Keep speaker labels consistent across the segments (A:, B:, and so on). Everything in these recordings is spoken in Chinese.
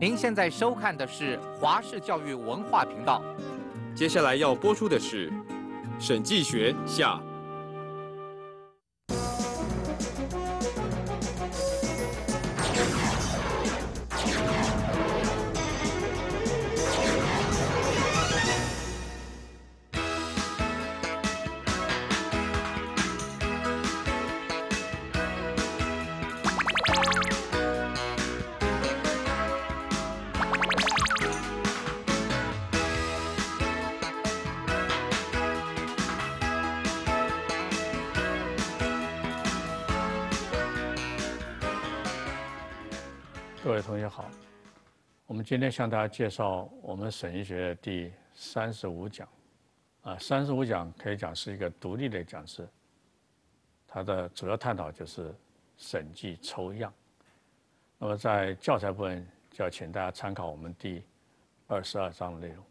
A: 您现在收看的是华视教育文化频道，接下来要播出的是《审计学下》。向大家介绍我们审计学第三十五讲，啊，三十五讲可以讲是一个独立的讲师，它的主要探讨就是审计抽样。那么在教材部分就要请大家参考我们第二十二章的内容。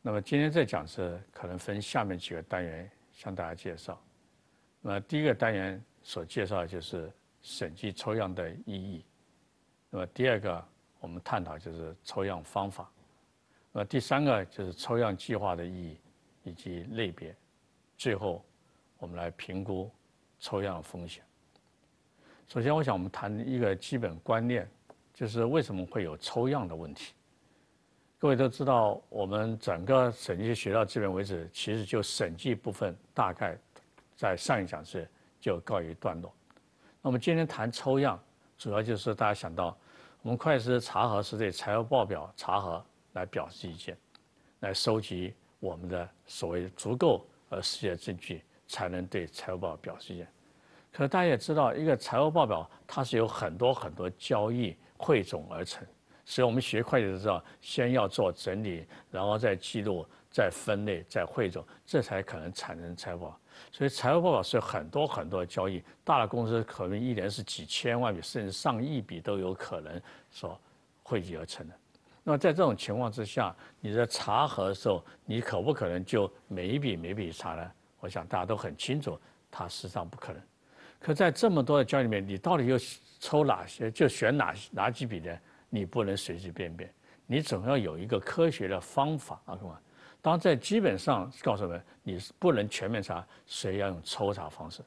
A: 那么今天这讲是可能分下面几个单元向大家介绍。那第一个单元所介绍就是审计抽样的意义。那么第二个。我们探讨就是抽样方法，那第三个就是抽样计划的意义以及类别，最后我们来评估抽样风险。首先，我想我们谈一个基本观念，就是为什么会有抽样的问题。各位都知道，我们整个审计学到这边为止，其实就审计部分大概在上一讲是就告一段落。那我们今天谈抽样，主要就是大家想到。我们会计师查核是对财务报表查核来表示意见，来收集我们的所谓足够而世界的证据，才能对财务报表示意见。可是大家也知道，一个财务报表它是有很多很多交易汇总而成，所以我们学会计的知道，先要做整理，然后再记录。在分类、再汇总，这才可能产生财报。所以，财务报表是很多很多交易，大的公司可能一年是几千万笔，甚至上亿笔都有可能所汇集而成的。那么，在这种情况之下，你在查核的时候，你可不可能就每一笔每一笔查呢？我想大家都很清楚，它实际上不可能。可在这么多的交易里面，你到底又抽哪些？就选哪哪几笔呢？你不能随随便便，你总要有一个科学的方法啊，当然，在基本上告诉我们，你是不能全面查，谁要用抽查方式。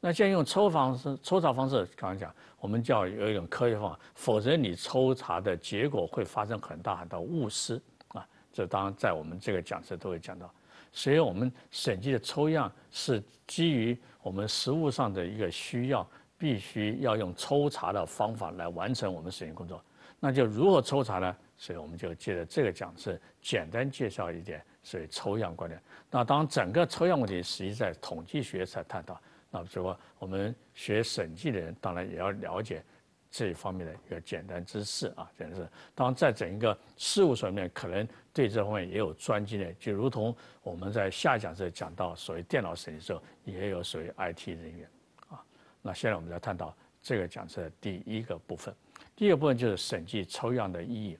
A: 那现在用抽方式、抽查方式，刚才讲，我们叫有一种科学方法，否则你抽查的结果会发生很大很大的误失啊。这当然在我们这个讲师都会讲到。所以，我们审计的抽样是基于我们实务上的一个需要，必须要用抽查的方法来完成我们审计工作。那就如何抽查呢？所以，我们就借着这个讲师简单介绍一点。所以抽样观点，那当整个抽样问题实际在统计学才探讨，那不过我们学审计的人当然也要了解这一方面的一个简单知识啊，简单知识。当然，在整一个事务所里面，可能对这方面也有专精的，就如同我们在下一讲时讲到所谓电脑审计时候，也有所谓 IT 人员啊。那现在我们来探讨这个讲册的第一个部分，第一个部分就是审计抽样的意义。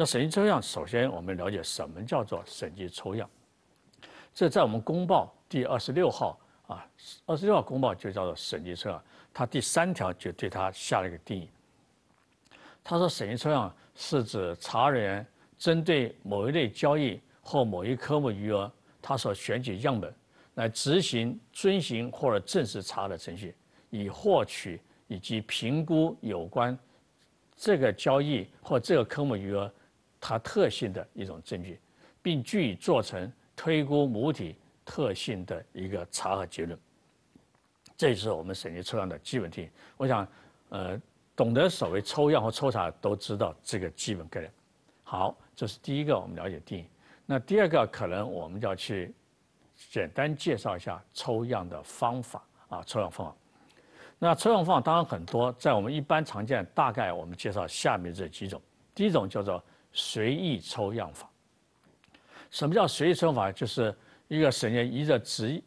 A: 那审计抽样，首先我们了解什么叫做审计抽样。这在我们公报第二十六号啊，二十六号公报就叫做审计抽样，它第三条就对它下了一个定义。他说，审计抽样是指查人员针对某一类交易或某一科目余额，他所选取样本，来执行遵循或者正式查的程序，以获取以及评估有关这个交易或这个科目余额。它特性的一种证据，并据以做成推估母体特性的一个查核结论。这是我们审计抽样的基本定义。我想，呃，懂得所谓抽样和抽查都知道这个基本概念。好，这是第一个我们了解定义。那第二个可能我们就要去简单介绍一下抽样的方法啊，抽样方法。那抽样方法当然很多，在我们一般常见，大概我们介绍下面这几种。第一种叫做。随意抽样法，什么叫随意抽样法？就是一个审人依着职、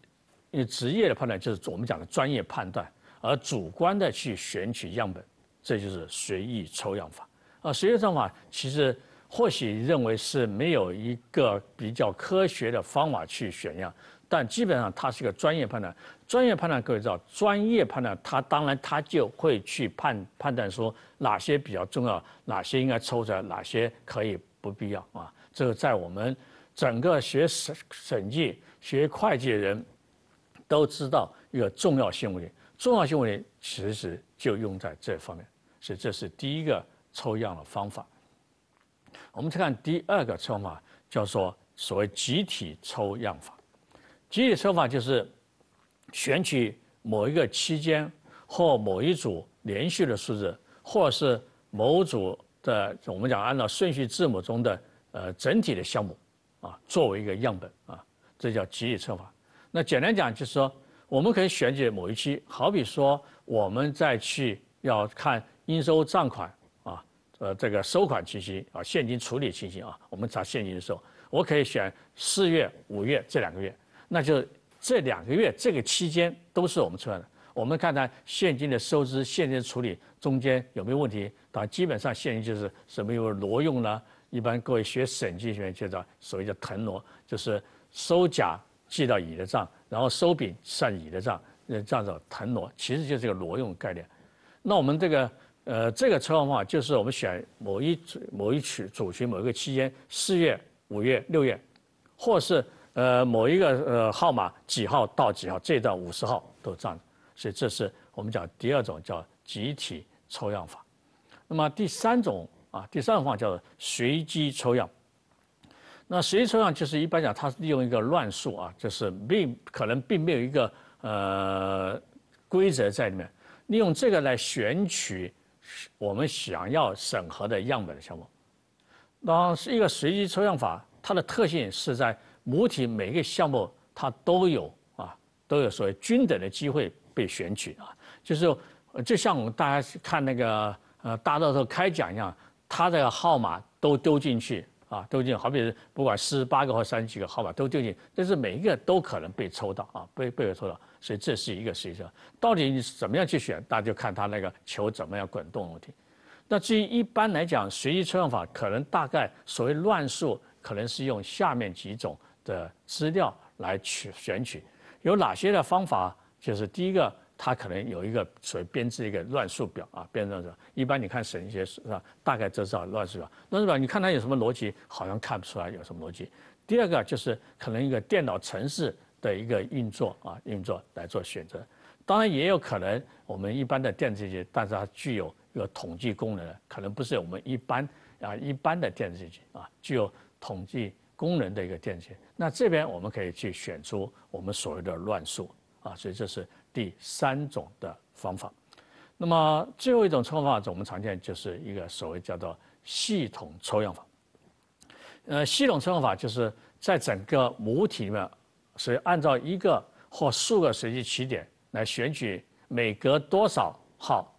A: 依职业的判断，就是我们讲的专业判断，而主观的去选取样本，这就是随意抽样法。啊，随意抽样法其实或许认为是没有一个比较科学的方法去选样。但基本上，它是个专业判断。专业判断，各位知道，专业判断，它当然它就会去判判断说哪些比较重要，哪些应该抽来，哪些可以不必要啊。这个在我们整个学审审计、学会计的人都知道一个重要性问题。重要性问题其实就用在这方面，所以这是第一个抽样的方法。我们再看第二个抽法，叫做所谓集体抽样法。集体策法就是选取某一个期间或某一组连续的数字，或者是某组的，我们讲按照顺序字母中的呃整体的项目啊，作为一个样本啊，这叫集体策法。那简单讲就是说，我们可以选取某一期，好比说我们在去要看应收账款啊，呃这个收款情形啊，现金处理情形啊，我们查现金的时候，我可以选四月、五月这两个月。那就这两个月这个期间都是我们出来的。我们看看现金的收支、现金处理中间有没有问题。当然，基本上现金就是什么有挪用呢？一般各位学审计学就叫所谓叫“腾挪”，就是收甲记到乙的账，然后收丙算乙的账，这样子腾挪”，其实就是个挪用概念。那我们这个呃，这个抽划方法就是我们选某一某一曲群某一个期间，四月、五月、六月，或是。呃，某一个呃号码几号到几号，这段五十号都占，所以这是我们讲第二种叫集体抽样法。那么第三种啊，第三种方法叫做随机抽样。那随机抽样就是一般讲，它是利用一个乱数啊，就是并可能并没有一个呃规则在里面，利用这个来选取我们想要审核的样本的项目。那一个随机抽样法，它的特性是在。母体每个项目它都有啊，都有所谓均等的机会被选取啊。就是就像我们大家看那个呃，大乐透开奖一样，它的号码都丢进去啊，丢进好比不管四十八个或三十几个号码都丢进，但是每一个都可能被抽到啊，被被抽到。所以这是一个随机。到底你怎么样去选，大家就看他那个球怎么样滚动问题。那至于一般来讲，随机抽样法可能大概所谓乱数，可能是用下面几种。的资料来取选取，有哪些的方法？就是第一个，它可能有一个所谓编制一个乱数表啊，编乱数表。一般你看省一些是吧？大概就知道乱数表。乱数表你看它有什么逻辑，好像看不出来有什么逻辑。第二个就是可能一个电脑程式的一个运作啊运作来做选择。当然也有可能我们一般的电子机，但是它具有一个统计功能，可能不是我们一般啊一般的电子机啊具有统计。功能的一个电器，那这边我们可以去选出我们所谓的乱数啊，所以这是第三种的方法。那么最后一种抽样法，我们常见就是一个所谓叫做系统抽样法。呃，系统抽样法就是在整个母体里面，所以按照一个或数个随机起点来选取，每隔多少号，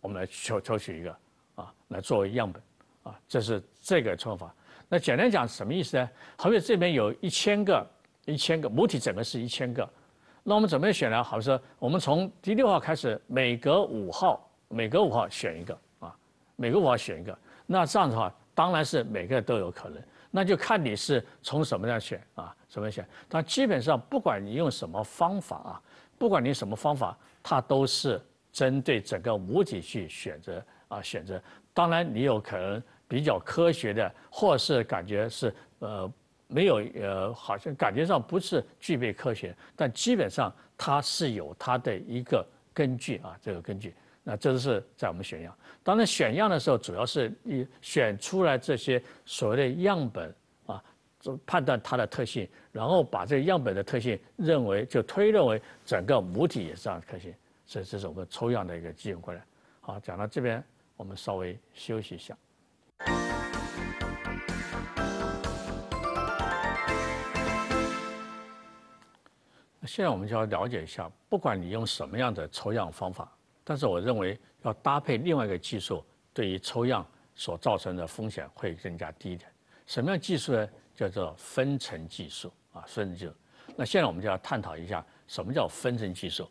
A: 我们来抽抽取一个啊，来作为样本啊，这是这个抽样法。那简单讲什么意思呢？好比这边有一千个，一千个母体，整个是一千个。那我们怎么选呢？好比说，我们从第六号开始，每隔五号，每隔五号选一个啊，每隔五号选一个。那这样的话，当然是每个都有可能。那就看你是从什么样选啊，什么样选。但基本上，不管你用什么方法啊，不管你什么方法，它都是针对整个母体去选择啊，选择。当然，你有可能。比较科学的，或是感觉是呃没有呃，好像感觉上不是具备科学，但基本上它是有它的一个根据啊，这个根据。那这是在我们选样，当然选样的时候，主要是你选出来这些所谓的样本啊，判断它的特性，然后把这个样本的特性认为就推认为整个母体也是这样特性，所以这是我们抽样的一个基本过来。好，讲到这边，我们稍微休息一下。现在我们就要了解一下，不管你用什么样的抽样方法，但是我认为要搭配另外一个技术，对于抽样所造成的风险会更加低一点。什么样技术呢？叫做分层技术啊，分层。技术。那现在我们就要探讨一下什么叫分层技术。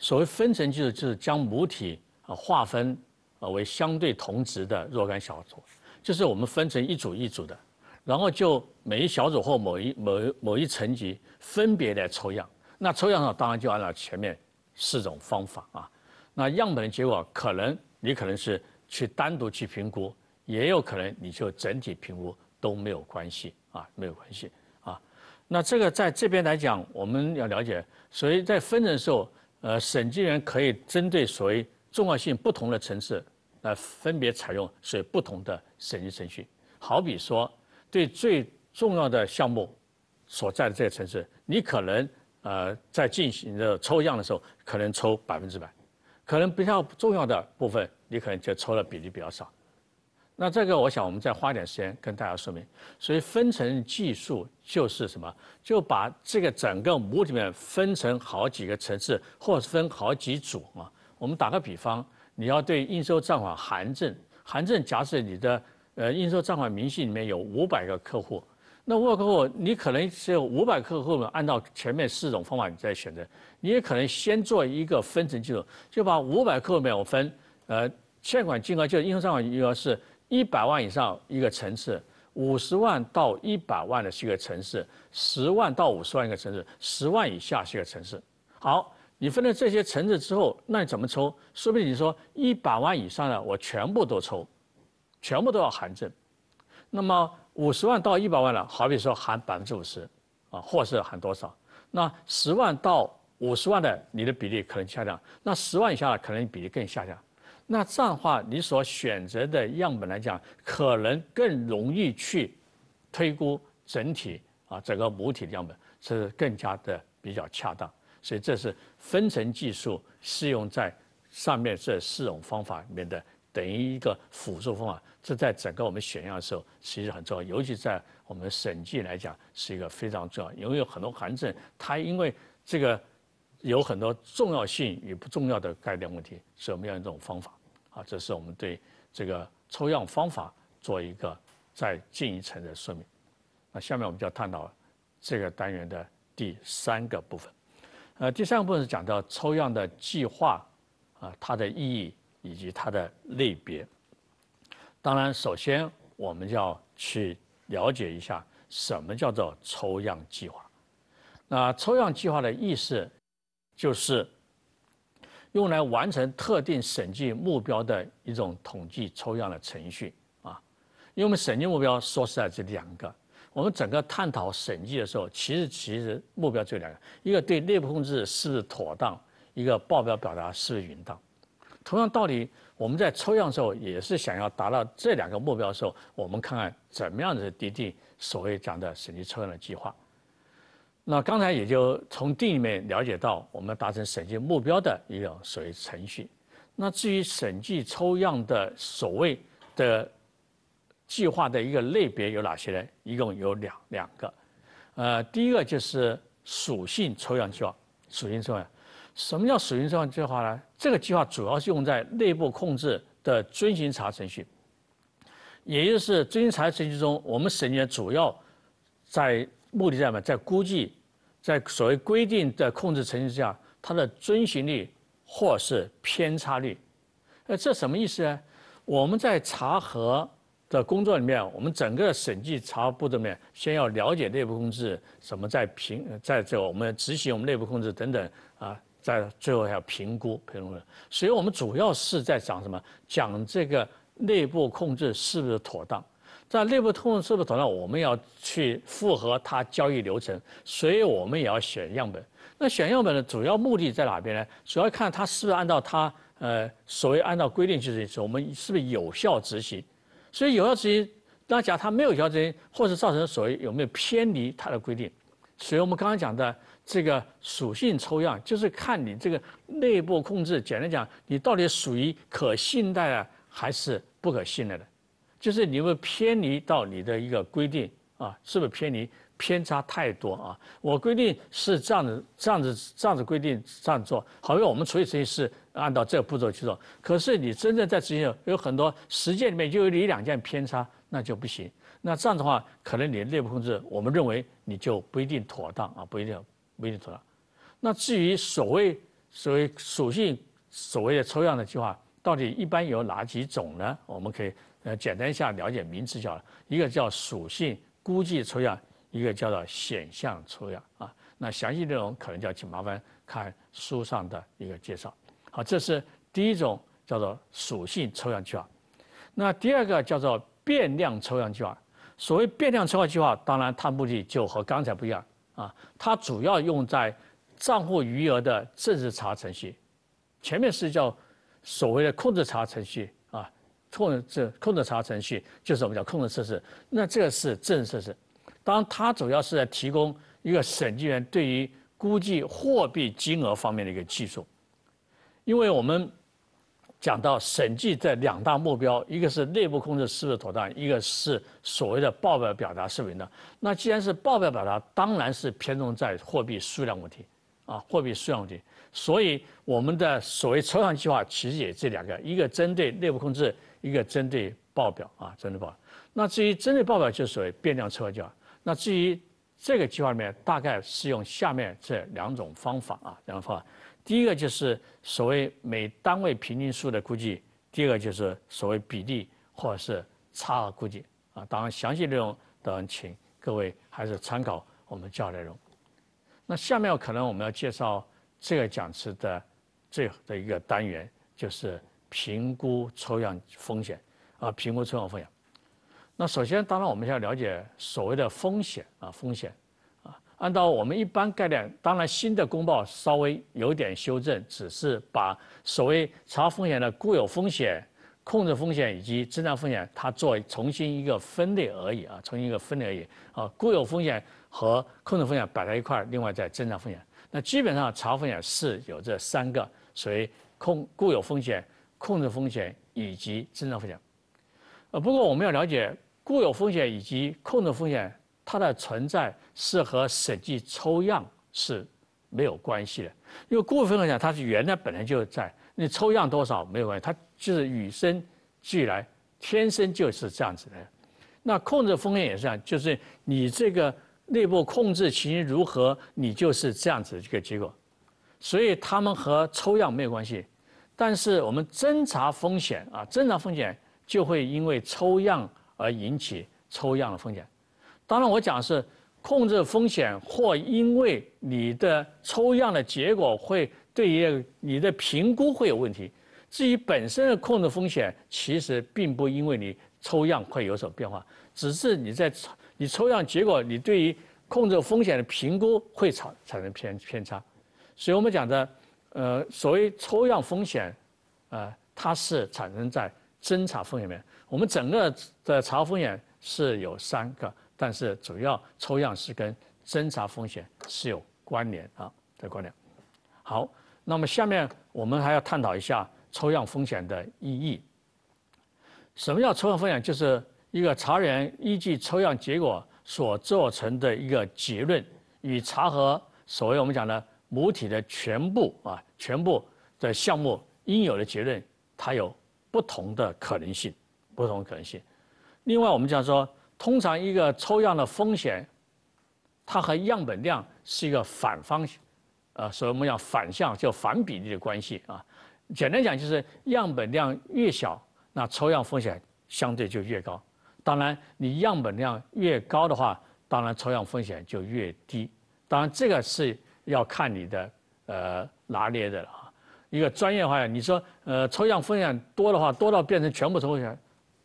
A: 所谓分层技术，就是将母体啊划分啊为相对同值的若干小组，就是我们分成一组一组的，然后就每一小组或某一某某一层级分别来抽样。那抽样上当然就按照前面四种方法啊。那样本的结果，可能你可能是去单独去评估，也有可能你就整体评估，都没有关系啊，没有关系啊。那这个在这边来讲，我们要了解，所以在分诊的时候，呃，审计员可以针对所谓重要性不同的层次，来分别采用所不同的审计程序。好比说，对最重要的项目所在的这个城市，你可能。呃，在进行的抽样的时候，可能抽百分之百，可能比较重要的部分，你可能就抽的比例比较少。那这个，我想我们再花点时间跟大家说明。所以分层技术就是什么？就把这个整个母体面分成好几个层次，或分好几组啊。我们打个比方，你要对应收账款函证，函证假设你的呃应收账款明细里面有五百个客户。那五百客户，你可能只有五百客户面按照前面四种方法，你再选择，你也可能先做一个分层技术，就把五百客户面我分，呃，欠款金额就是应收账款余额是一百万以上一个层次，五十万到一百万的是一个层次，十万到五十万一个层次，十万以下是一个层次。好，你分了这些层次之后，那你怎么抽？说不定你说一百万以上的我全部都抽，全部都要含证，那么？五十万到一百万了，好比说含百分之五十，啊，或是含多少？那十万到五十万的，你的比例可能下降；那十万以下的，可能比例更下降。那这样的话，你所选择的样本来讲，可能更容易去推估整体啊整个母体的样本是更加的比较恰当。所以这是分层技术适用在上面这四种方法里面的。等于一个辅助方法，这在整个我们选样的时候，其实很重要，尤其在我们审计来讲是一个非常重要，因为有很多函证它因为这个有很多重要性与不重要的概念问题，要用一种方法。啊，这是我们对这个抽样方法做一个再进一层的说明。那下面我们就要探讨这个单元的第三个部分，呃，第三个部分是讲到抽样的计划，啊，它的意义。以及它的类别。当然，首先我们要去了解一下什么叫做抽样计划。那抽样计划的意思，就是用来完成特定审计目标的一种统计抽样的程序啊。因为我们审计目标说实在就两个，我们整个探讨审计的时候，其实其实目标就两个：一个对内部控制是妥当，一个报表表达是否允当。同样道理，我们在抽样的时候也是想要达到这两个目标的时候，我们看看怎么样子拟定所谓讲的审计抽样的计划。那刚才也就从定里面了解到，我们达成审计目标的一种所谓程序。那至于审计抽样的所谓的计划的一个类别有哪些呢？一共有两两个。呃，第一个就是属性抽样计划，属性抽样。什么叫使用这项计划呢？这个计划主要是用在内部控制的遵循查程序，也就是遵循查程序中，我们审计员主要在目的在什么？在估计，在所谓规定的控制程序下，它的遵循率或是偏差率。呃，这什么意思呢？我们在查核的工作里面，我们整个审计查部里面，先要了解内部控制什么在评，在这我们执行我们内部控制等等啊。在最后还要评估、评估。所以我们主要是在讲什么？讲这个内部控制是不是妥当？在内部控制是不是妥当？我们要去复核它交易流程，所以我们也要选样本。那选样本的主要目的在哪边呢？主要看它是不是按照它呃所谓按照规定去执行，我们是不是有效执行？所以有效执行，那假它没有有效执行，或者造成所谓有没有偏离它的规定？所以我们刚刚讲的。这个属性抽样就是看你这个内部控制，简单讲，你到底属于可信赖的还是不可信赖的？就是你会偏离到你的一个规定啊，是不是偏离偏差太多啊？我规定是这样子，这样子，这样子规定这样做，好比我们处理事情是按照这个步骤去做，可是你真正在执行有很多实践里面就有一两件偏差，那就不行。那这样的话，可能你的内部控制，我们认为你就不一定妥当啊，不一定。不一定妥了。那至于所谓所谓属性所谓的抽样的计划，到底一般有哪几种呢？我们可以呃简单一下了解名词叫一个叫属性估计抽样，一个叫做显像抽样啊。那详细内容可能就要请麻烦看书上的一个介绍。好，这是第一种叫做属性抽样计划。那第二个叫做变量抽样计划。所谓变量抽样计划，当然它目的就和刚才不一样。啊，它主要用在账户余额的正式查程序，前面是叫所谓的控制查程序啊，控制控制查程序就是我们叫控制测试，那这个是正式测试，当然它主要是在提供一个审计员对于估计货币金额方面的一个技术，因为我们。讲到审计的两大目标，一个是内部控制是不是妥当，一个是所谓的报表表达是明的。那既然是报表表达，当然是偏重在货币数量问题，啊，货币数量问题。所以我们的所谓抽样计划，其实也这两个，一个针对内部控制，一个针对报表啊，针对报。表。那至于针对报表，就属于变量抽样计划。那至于这个计划里面，大概是用下面这两种方法啊，两种方法。第一个就是所谓每单位平均数的估计，第二个就是所谓比例或者是差额估计啊。当然，详细内容当然请各位还是参考我们教材内容。那下面可能我们要介绍这个讲词的后的一个单元就是评估抽样风险啊，评估抽样风险。那首先，当然我们要了解所谓的风险啊，风险。按照我们一般概念，当然新的公报稍微有点修正，只是把所谓查风险的固有风险、控制风险以及增长风险，它做重新一个分类而已啊，重新一个分类而已啊。固有风险和控制风险摆在一块儿，另外再增长风险。那基本上查风险是有这三个，所谓控固有风险、控制风险以及增长风险。呃，不过我们要了解固有风险以及控制风险。它的存在是和审计抽样是没有关系的，因为过分来讲，它是原来本来就在，你抽样多少没有关系，它就是与生俱来，天生就是这样子的。那控制风险也是这样，就是你这个内部控制情形如何，你就是这样子一个结果。所以它们和抽样没有关系，但是我们侦查风险啊，侦查风险就会因为抽样而引起抽样的风险。当然，我讲是控制风险，或因为你的抽样的结果会对于你的评估会有问题。至于本身的控制风险，其实并不因为你抽样会有所变化，只是你在你抽样结果，你对于控制风险的评估会产产生偏偏差。所以我们讲的，呃，所谓抽样风险，呃，它是产生在侦查风险面。我们整个的查风险是有三个。但是主要抽样是跟侦查风险是有关联啊的关联。好，那么下面我们还要探讨一下抽样风险的意义。什么叫抽样风险？就是一个查员依据抽样结果所做成的一个结论，与查核所谓我们讲的母体的全部啊全部的项目应有的结论，它有不同的可能性，不同的可能性。另外我们讲说。通常一个抽样的风险，它和样本量是一个反方向，呃，所以我们要反向叫反比例的关系啊。简单讲就是样本量越小，那抽样风险相对就越高。当然你样本量越高的话，当然抽样风险就越低。当然这个是要看你的呃拿捏的了啊。一个专业化，你说呃抽样风险多的话，多到变成全部抽样。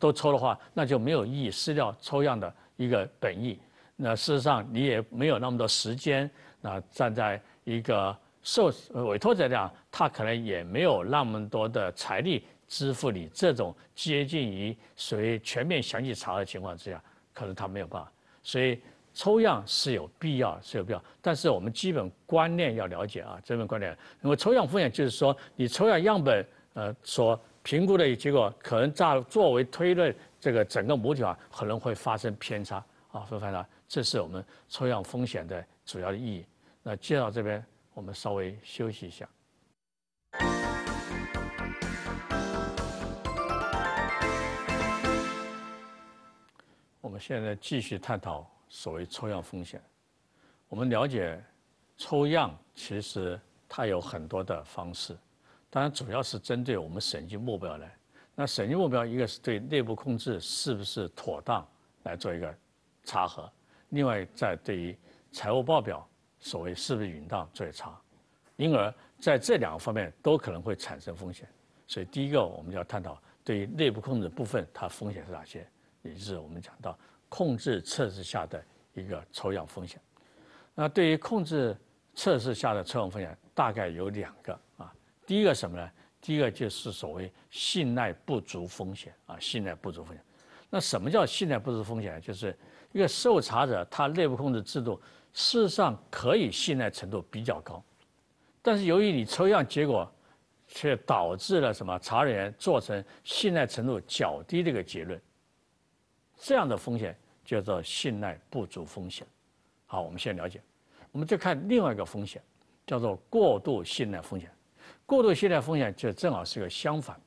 A: 都抽的话，那就没有意义。失掉抽样的一个本意，那事实上你也没有那么多时间。那站在一个受委托这样，他可能也没有那么多的财力支付你这种接近于属于全面详细查的情况之下，可能他没有办法。所以抽样是有必要，是有必要。但是我们基本观念要了解啊，基本观念。因为抽样风险就是说，你抽样样本，呃，所评估的结果可能在作为推论，这个整个母体啊可能会发生偏差啊，会偏了，这是我们抽样风险的主要的意义。那介绍这边我们稍微休息一下。我们现在继续探讨所谓抽样风险。我们了解抽样，其实它有很多的方式。当然，主要是针对我们审计目标来。那审计目标，一个是对内部控制是不是妥当来做一个查核，另外在对于财务报表所谓是不是允当做一查。因而在这两个方面都可能会产生风险。所以第一个，我们就要探讨对于内部控制部分它风险是哪些，也就是我们讲到控制测试下的一个抽样风险。那对于控制测试下的抽样风险，大概有两个啊。第一个什么呢？第一个就是所谓信赖不足风险啊，信赖不足风险。那什么叫信赖不足风险？就是一个受查者他内部控制制度事实上可以信赖程度比较高，但是由于你抽样结果，却导致了什么？查人员做成信赖程度较低这个结论，这样的风险叫做信赖不足风险。好，我们先了解，我们再看另外一个风险，叫做过度信赖风险。过度信赖风险就正好是个相反，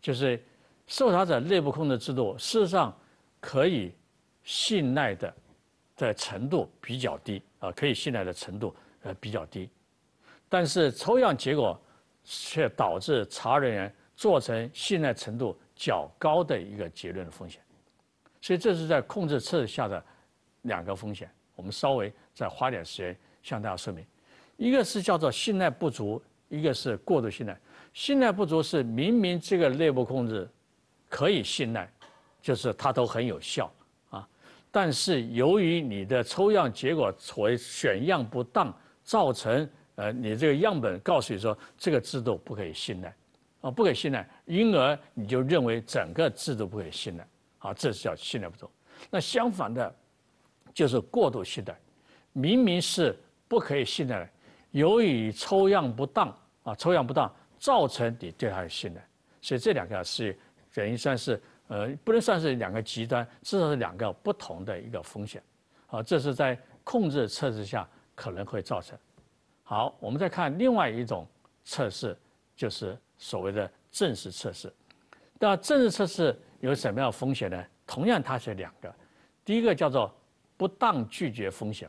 A: 就是受查者内部控制制度事实上可以信赖的的程度比较低啊，可以信赖的程度呃比较低，但是抽样结果却导致查人员做成信赖程度较高的一个结论的风险，所以这是在控制测试下的两个风险，我们稍微再花点时间向大家说明，一个是叫做信赖不足。一个是过度信赖，信赖不足是明明这个内部控制可以信赖，就是它都很有效啊，但是由于你的抽样结果所选样不当，造成呃你这个样本告诉你说这个制度不可以信赖，啊不可以信赖，因而你就认为整个制度不可以信赖，啊这是叫信赖不足。那相反的，就是过度信赖，明明是不可以信赖的。由于抽样不当啊，抽样不当造成你对他的信任，所以这两个是等于算是呃不能算是两个极端，至少是两个不同的一个风险，啊，这是在控制测试下可能会造成。好，我们再看另外一种测试，就是所谓的正式测试。那正式测试有什么样风险呢？同样它是两个，第一个叫做不当拒绝风险，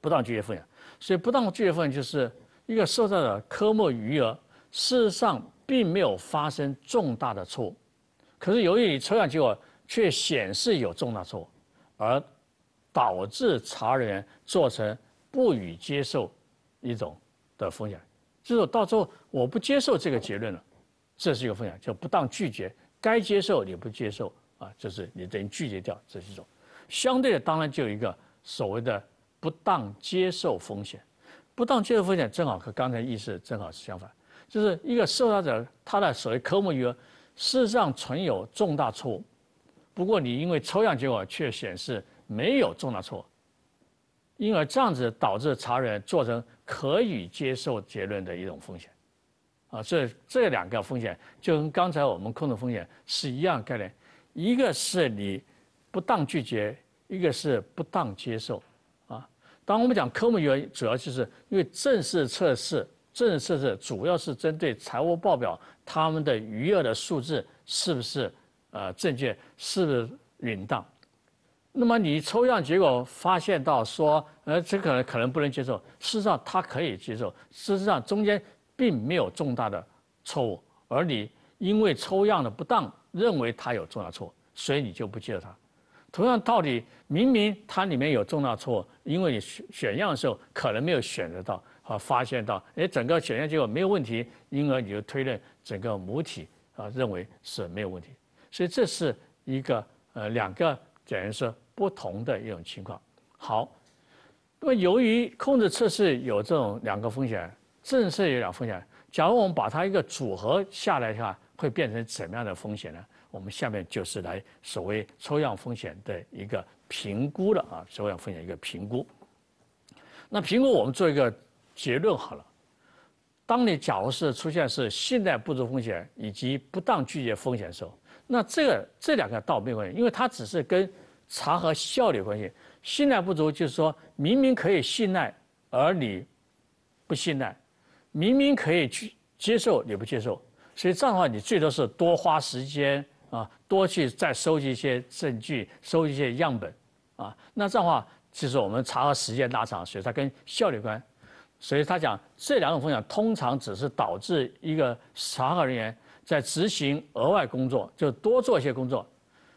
A: 不当拒绝风险。所以不当拒险就是一个受到的科目余额事实上并没有发生重大的错误，可是由于抽样结果却显示有重大错误，而导致查人员做成不予接受一种的风险，就是到最后我不接受这个结论了，这是一个风险，就不当拒绝，该接受你不接受啊，就是你等于拒绝掉这几种，相对的当然就有一个所谓的。不当接受风险，不当接受风险正好和刚才意思正好相反，就是一个受害者他的所谓科目余额事实上存有重大错误，不过你因为抽样结果却显示没有重大错误，因而这样子导致查人做成可以接受结论的一种风险，啊，这这两个风险就跟刚才我们控制风险是一样概念，一个是你不当拒绝，一个是不当接受。当我们讲科目原因，主要就是因为正式测试，正式测试主要是针对财务报表，他们的余额的数字是不是呃正确，是不是允当。那么你抽样结果发现到说，呃，这可能可能不能接受。事实上，他可以接受。事实上，中间并没有重大的错误，而你因为抽样的不当，认为它有重大错，误，所以你就不接受它。同样道理，明明它里面有重大错误，因为你选选样的时候可能没有选择到啊，发现到，哎，整个选样结果没有问题，因而你就推论整个母体啊认为是没有问题，所以这是一个呃两个检验说不同的一种情况。好，那么由于控制测试有这种两个风险，正测有两个风险，假如我们把它一个组合下来的话，会变成怎么样的风险呢？我们下面就是来所谓抽样风险的一个评估了啊，抽样风险一个评估。那评估我们做一个结论好了。当你假如是出现是信贷不足风险以及不当拒绝风险的时候，那这个这两个倒没有关系，因为它只是跟查核效率有关系。信赖不足就是说明明可以信赖而你不信赖，明明可以去接受你不接受，所以这样的话你最多是多花时间。多去再收集一些证据，收集一些样本，啊，那这样的话，其实我们查核时间拉长，所以它跟效率关，所以他讲这两种风险通常只是导致一个查核人员在执行额外工作，就多做一些工作，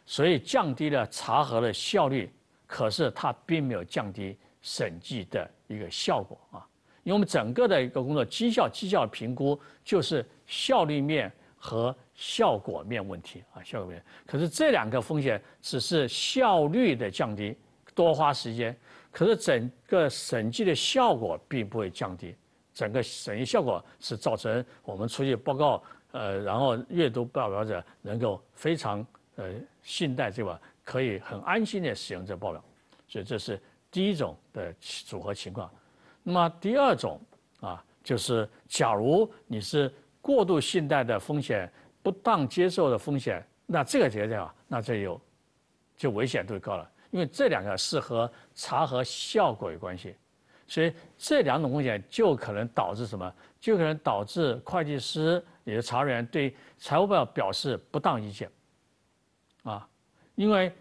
A: 所以降低了查核的效率，可是它并没有降低审计的一个效果啊，因为我们整个的一个工作绩效绩效评估就是效率面和。效果面问题啊，效果面。可是这两个风险只是效率的降低，多花时间。可是整个审计的效果并不会降低，整个审计效果是造成我们出具报告，呃，然后阅读报表者能够非常呃信赖这个，可以很安心的使用这个报表。所以这是第一种的组合情况。那么第二种啊，就是假如你是过度信贷的风险。不当接受的风险，那这个节点啊，那这有就危险度高了，因为这两个是和查核效果有关系，所以这两种风险就可能导致什么？就可能导致会计师、你的查员对财务报表表示不当意见，啊，因为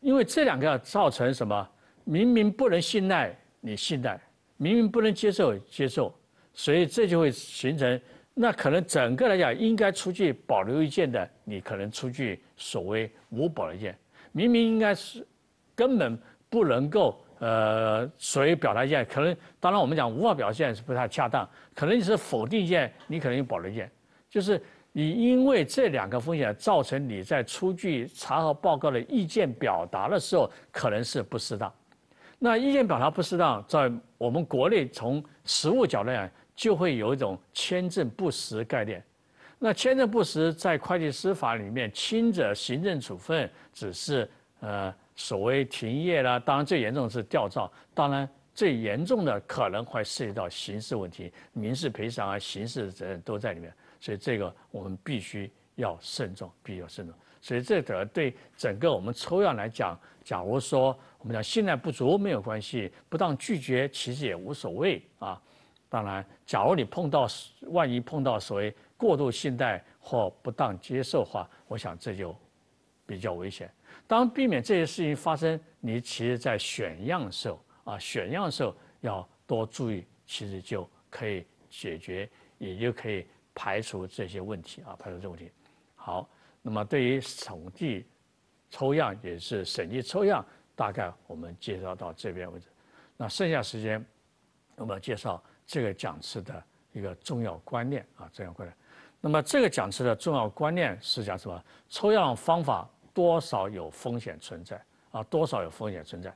A: 因为这两个造成什么？明明不能信赖你信赖，明明不能接受接受，所以这就会形成。那可能整个来讲，应该出具保留意见的，你可能出具所谓无保留意见。明明应该是，根本不能够呃，所谓表达意见。可能当然我们讲无法表现是不太恰当，可能你是否定意见，你可能有保留意见。就是你因为这两个风险造成你在出具查核报告的意见表达的时候，可能是不适当。那意见表达不适当，在我们国内从实务角度来讲。就会有一种签证不实概念，那签证不实在会计师法里面，轻者行政处分，只是呃所谓停业啦，当然最严重的是吊照，当然最严重的可能会涉及到刑事问题、民事赔偿啊、刑事责任都在里面，所以这个我们必须要慎重，必须要慎重。所以这个对整个我们抽样来讲，假如说我们讲信赖不足没有关系，不当拒绝其实也无所谓啊。当然，假如你碰到，万一碰到所谓过度信贷或不当接受的话，我想这就比较危险。当避免这些事情发生，你其实在选样的时候啊，选样的时候要多注意，其实就可以解决，也就可以排除这些问题啊，排除这问题。好，那么对于审计抽样也是审计抽样，大概我们介绍到这边为止。那剩下时间，我们介绍。这个讲次的一个重要观念啊，重要观念。那么这个讲次的重要观念是讲什么？抽样方法多少有风险存在啊，多少有风险存在。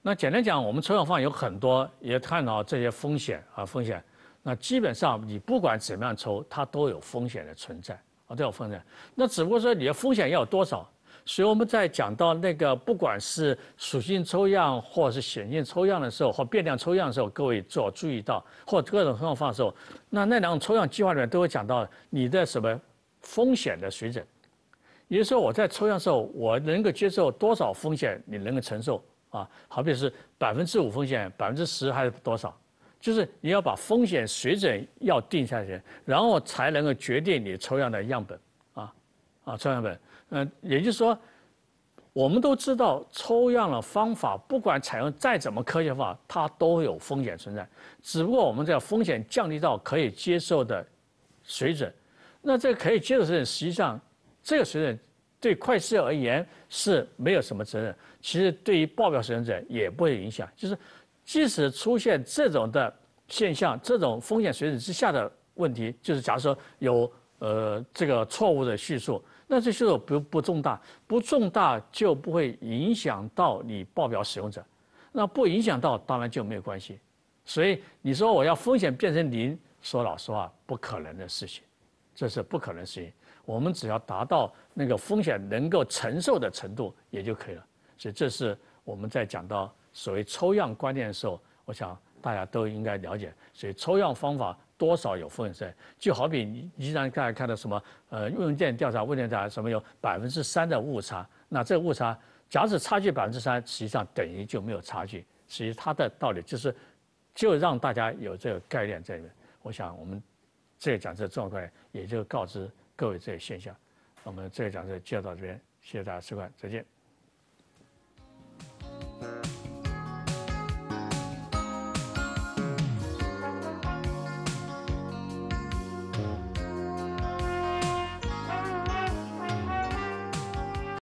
A: 那简单讲，我们抽样方法有很多也探讨这些风险啊风险。那基本上你不管怎么样抽，它都有风险的存在啊，都有风险。那只不过说你的风险要有多少。所以我们在讲到那个，不管是属性抽样，或者是显性抽样的时候，或变量抽样的时候，各位做注意到，或各种方况的时候，那那两种抽样计划里面都会讲到你的什么风险的水准。也就是说，我在抽样的时候，我能够接受多少风险，你能够承受啊？好比是百分之五风险，百分之十还是多少？就是你要把风险水准要定下去，然后才能够决定你抽样的样本啊啊，抽样本。嗯，也就是说，我们都知道抽样的方法，不管采用再怎么科学化，它都有风险存在。只不过我们这风险降低到可以接受的水准。那这可以接受水准，实际上这个水准对会计而言是没有什么责任。其实对于报表使用者也不会影响。就是即使出现这种的现象，这种风险水准之下的问题，就是假如说有呃这个错误的叙述。那这些都不不重大，不重大就不会影响到你报表使用者，那不影响到当然就没有关系。所以你说我要风险变成零，说老实话不可能的事情，这是不可能的事情。我们只要达到那个风险能够承受的程度也就可以了。所以这是我们在讲到所谓抽样观念的时候，我想大家都应该了解。所以抽样方法。多少有风险，就好比你，你刚才看到什么，呃，问卷调查，问卷调查什么有百分之三的误差，那这个误差，假使差距百分之三，实际上等于就没有差距。其实它的道理就是，就让大家有这个概念在里面。我想我们这个讲这状况，也就告知各位这些现象。我们这个讲座就到这边，谢谢大家收看，再见。